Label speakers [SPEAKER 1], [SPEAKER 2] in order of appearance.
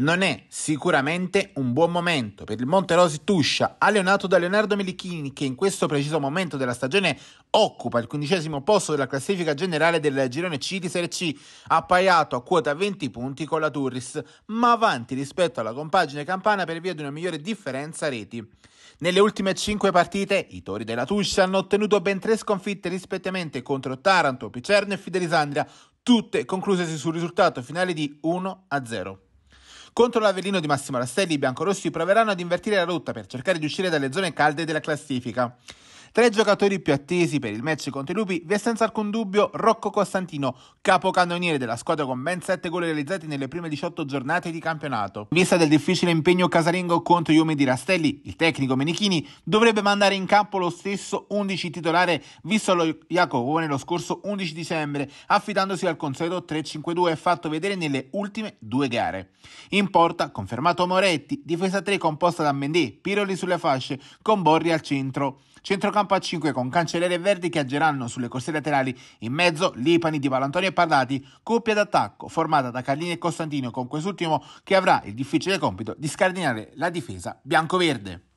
[SPEAKER 1] Non è sicuramente un buon momento per il Monte Rosi Tuscia, allenato da Leonardo Melichini, che in questo preciso momento della stagione occupa il quindicesimo posto della classifica generale del girone C di Serie C, appaiato a quota 20 punti con la Turris, ma avanti rispetto alla compagine campana per via di una migliore differenza reti. Nelle ultime 5 partite i tori della Tuscia hanno ottenuto ben 3 sconfitte rispettivamente contro Taranto, Picerno e Fidelisandria, tutte conclusesi sul risultato finale di 1-0. Contro l'Avellino di Massimo Rastelli i biancorossi proveranno ad invertire la rotta per cercare di uscire dalle zone calde della classifica. Tra i giocatori più attesi per il match contro i Lupi vi è senza alcun dubbio Rocco Costantino, capocannoniere della squadra con ben 7 gol realizzati nelle prime 18 giornate di campionato. In vista del difficile impegno casalingo contro gli uomini di Rastelli, il tecnico Menichini dovrebbe mandare in campo lo stesso 11 titolare visto lo Jacobone lo scorso 11 dicembre, affidandosi al consueto 3-5-2 fatto vedere nelle ultime due gare. In porta confermato Moretti, difesa 3 composta da Mendé, Piroli sulle fasce, con Borri al centro. Centrocampo campo a 5 con Cancellere e Verdi che aggeranno sulle coste laterali in mezzo Lipani, Di Valantonio e Pardati, coppia d'attacco formata da Carlini e Costantino con quest'ultimo che avrà il difficile compito di scardinare la difesa bianco-verde.